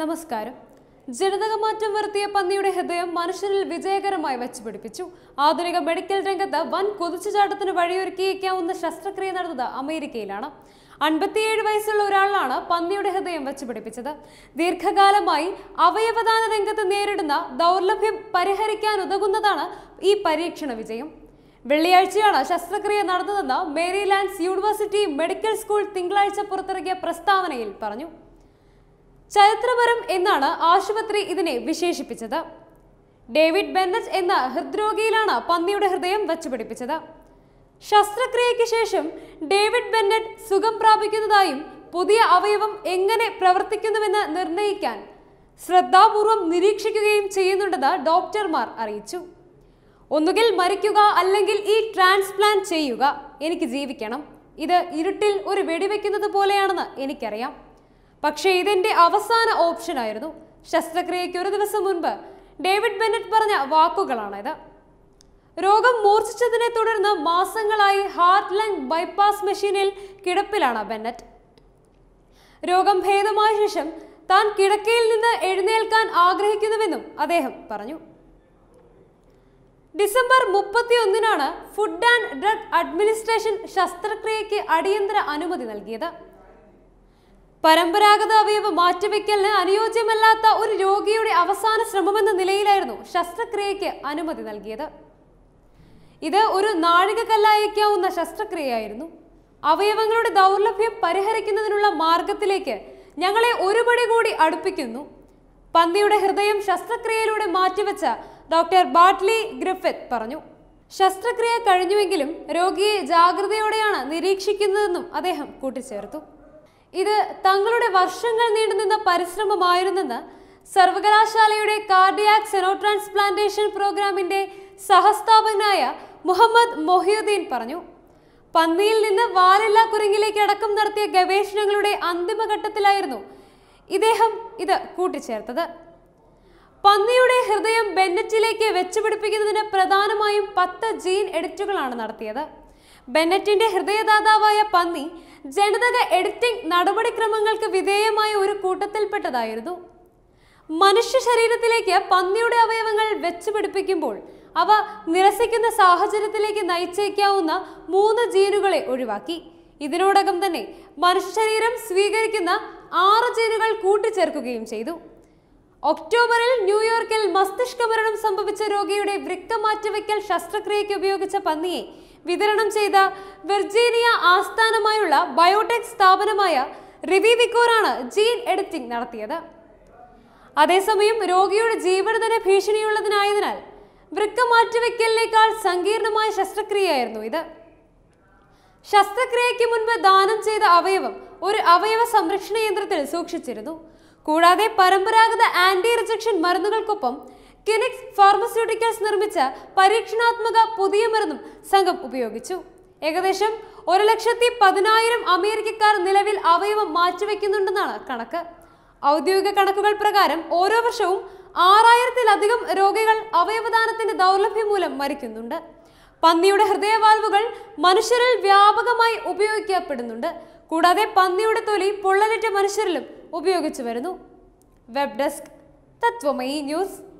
നമസ്കാരം ജനിതകമാറ്റം വരുത്തിയ പന്നിയുടെ ഹൃദയം മനുഷ്യരിൽ വിജയകരമായി വെച്ചുപിടിപ്പിച്ചു ആധുനിക മെഡിക്കൽ രംഗത്ത് വൻ കുതിച്ചുചാട്ടത്തിന് വഴിയൊരുക്കിയേക്കാവുന്ന ശസ്ത്രക്രിയ നടന്നത് അമേരിക്കയിലാണ് അൻപത്തിയേഴ് വയസ്സുള്ള ഒരാളാണ് പന്നിയുടെ ഹൃദയം വെച്ചുപിടിപ്പിച്ചത് ദീർഘകാലമായി അവയവദാന രംഗത്ത് നേരിടുന്ന ദൗർലഭ്യം പരിഹരിക്കാൻ ഉതകുന്നതാണ് ഈ പരീക്ഷണ വിജയം വെള്ളിയാഴ്ചയാണ് ശസ്ത്രക്രിയ നടന്നതെന്ന് മേരിലാൻഡ്സ് യൂണിവേഴ്സിറ്റി മെഡിക്കൽ സ്കൂൾ തിങ്കളാഴ്ച പുറത്തിറക്കിയ പ്രസ്താവനയിൽ പറഞ്ഞു ചരിത്രപരം എന്നാണ് ആശുപത്രി ഇതിനെ വിശേഷിപ്പിച്ചത് ഡേവിഡ് ബെന്നറ്റ് എന്ന ഹൃദ്രോഗിയിലാണ് പന്നിയുടെ ഹൃദയം വച്ചുപിടിപ്പിച്ചത് ശസ്ത്രക്രിയയ്ക്ക് ശേഷം ഡേവിഡ് ബെന്നറ്റ് സുഖം പ്രാപിക്കുന്നതായും പുതിയ അവയവം എങ്ങനെ പ്രവർത്തിക്കുന്നുവെന്ന് നിർണ്ണയിക്കാൻ ശ്രദ്ധാപൂർവം നിരീക്ഷിക്കുകയും ചെയ്യുന്നുണ്ടെന്ന് ഡോക്ടർമാർ അറിയിച്ചു ഒന്നുകിൽ മരിക്കുക അല്ലെങ്കിൽ ഈ ട്രാൻസ്പ്ലാന്റ് ചെയ്യുക എനിക്ക് ജീവിക്കണം ഇത് ഇരുട്ടിൽ ഒരു വെടിവെക്കുന്നത് പോലെയാണെന്ന് എനിക്കറിയാം പക്ഷേ ഇതെന്റെ അവസാന ഓപ്ഷൻ ആയിരുന്നു ശസ്ത്രക്രിയയ്ക്ക് ഒരു ദിവസം മുൻപ് ഡേവിഡ് ബെന്നറ്റ് പറഞ്ഞ വാക്കുകളാണിത് രോഗം മൂർച്ഛിച്ചതിനെ തുടർന്ന് മാസങ്ങളായി ഹാർട്ട് ലങ് ബൈപ്പാസ് മെഷീനിൽ കിടപ്പിലാണ് ബെന്നറ്റ് രോഗം ഭേദമായ ശേഷം താൻ കിടക്കയിൽ നിന്ന് എഴുന്നേൽക്കാൻ ആഗ്രഹിക്കുന്നുവെന്നും അദ്ദേഹം പറഞ്ഞു ഡിസംബർ ഒന്നിനാണ് ഫുഡ് ആൻഡ് ഡ്രഗ് അഡ്മിനിസ്ട്രേഷൻ ശസ്ത്രക്രിയയ്ക്ക് അടിയന്തര അനുമതി നൽകിയത് പരമ്പരാഗത അവയവ മാറ്റിവെക്കലിന് അനുയോജ്യമല്ലാത്ത ഒരു രോഗിയുടെ അവസാന ശ്രമമെന്ന നിലയിലായിരുന്നു ശസ്ത്രക്രിയയ്ക്ക് അനുമതി നൽകിയത് ഇത് ഒരു നാഴികക്കല്ലായേക്കാവുന്ന ശസ്ത്രക്രിയയായിരുന്നു അവയവങ്ങളുടെ ദൗർലഭ്യം പരിഹരിക്കുന്നതിനുള്ള മാർഗത്തിലേക്ക് ഞങ്ങളെ ഒരുപടി കൂടി അടുപ്പിക്കുന്നു പന്നിയുടെ ഹൃദയം ശസ്ത്രക്രിയയിലൂടെ മാറ്റിവെച്ച ഡോക്ടർ ബാട്ട്ലി ഗ്രിഫിത് പറഞ്ഞു ശസ്ത്രക്രിയ കഴിഞ്ഞുവെങ്കിലും രോഗിയെ ജാഗ്രതയോടെയാണ് നിരീക്ഷിക്കുന്നതെന്നും അദ്ദേഹം കൂട്ടിച്ചേർത്തു ഇത് തങ്ങളുടെ വർഷങ്ങൾ നീണ്ടുനിന്ന പരിശ്രമമായിരുന്നെന്ന് സർവകലാശാലയുടെ കാർഡിയാക് സെനോ ട്രാൻസ്പ്ലാന്റേഷൻ പ്രോഗ്രാമിന്റെ സഹസ്ഥാപകനായ മുഹമ്മദ് മൊഹിയുദ്ദീൻ പറഞ്ഞു പന്നിയിൽ നിന്ന് വാലില്ല കുരങ്ങിലേക്ക് അടക്കം നടത്തിയ ഗവേഷണങ്ങളുടെ അന്തിമഘട്ടത്തിലായിരുന്നു ഇദ്ദേഹം ഇത് കൂട്ടിച്ചേർത്തത് പന്നിയുടെ ഹൃദയം ബെന്നറ്റിലേക്ക് വെച്ചുപിടിപ്പിക്കുന്നതിന് പ്രധാനമായും പത്ത് ജീൻ എഡിറ്റുകളാണ് നടത്തിയത് ബെന്നറ്റിന്റെ ഹൃദയദാതാവായ പന്നി ജനിതക എഡിറ്റിംഗ് നടപടിക്രമങ്ങൾക്ക് വിധേയമായ ഒരു കൂട്ടത്തിൽപ്പെട്ടതായിരുന്നു മനുഷ്യ ശരീരത്തിലേക്ക് പന്നിയുടെ അവയവങ്ങൾ വെച്ചു പിടിപ്പിക്കുമ്പോൾ അവ നിരസിക്കുന്ന സാഹചര്യത്തിലേക്ക് നയിച്ചേക്കാവുന്ന മൂന്ന് ജീനുകളെ ഒഴിവാക്കി ഇതിനോടകം തന്നെ മനുഷ്യ ശരീരം സ്വീകരിക്കുന്ന ആറ് ജീനുകൾ കൂട്ടിച്ചേർക്കുകയും ചെയ്തു ഒക്ടോബറിൽ ന്യൂയോർക്ക് മസ്തിഷ്ക മരണം സംഭവിച്ച രോഗിയുടെ വൃക്ക മാറ്റിവെക്കൽ ശസ്ത്രക്രിയയ്ക്ക് ഉപയോഗിച്ച പന്നിയെ വിതരണം ചെയ്ത വെർജീനിയ ആസ്ഥാനമായുള്ള ബയോടെക് സ്ഥാപനമായ റിവിവിക്കോറാണ് ജീൻ എഡിറ്റിംഗ് നടത്തിയത് അതേസമയം രോഗിയുടെ ജീവന് തന്നെ ഭീഷണിയുള്ളതിനായതിനാൽ വൃക്ക മാറ്റിവെക്കലിനേക്കാൾ സങ്കീർണമായ ശസ്ത്രക്രിയയായിരുന്നു ഇത് ശസ്ത്രക്രിയയ്ക്ക് മുൻപ് ദാനം ചെയ്ത അവയവം ഒരു അവയവ സംരക്ഷണ യന്ത്രത്തിൽ സൂക്ഷിച്ചിരുന്നു കൂടാതെ പരമ്പരാഗത ആന്റി റിജക്ഷൻ മരുന്നുകൾക്കൊപ്പം കിനിക്സ് ഫാർമസ്യൂട്ടിക്കൽസ് നിർമ്മിച്ച പരീക്ഷണാത്മക പുതിയ മരുന്നും സംഘം ഉപയോഗിച്ചു ഏകദേശം ഒരു ലക്ഷത്തി പതിനായിരം അമേരിക്കക്കാർ നിലവിൽ അവയവം മാറ്റിവെക്കുന്നുണ്ടെന്നാണ് കണക്ക് ഔദ്യോഗിക കണക്കുകൾ പ്രകാരം ഓരോ വർഷവും ആറായിരത്തിലധികം രോഗികൾ അവയവദാനത്തിന്റെ ദൗർലഭ്യം മൂലം മരിക്കുന്നുണ്ട് പന്നിയുടെ ഹൃദയവാൽവുകൾ മനുഷ്യരിൽ വ്യാപകമായി ഉപയോഗിക്കപ്പെടുന്നുണ്ട് കൂടാതെ പന്നിയുടെ തൊലി പൊള്ളലിറ്റ മനുഷ്യരിലും ഉപയോഗിച്ചു വരുന്നു വെബ് ഡെസ്ക് തത്വമയി ന്യൂസ്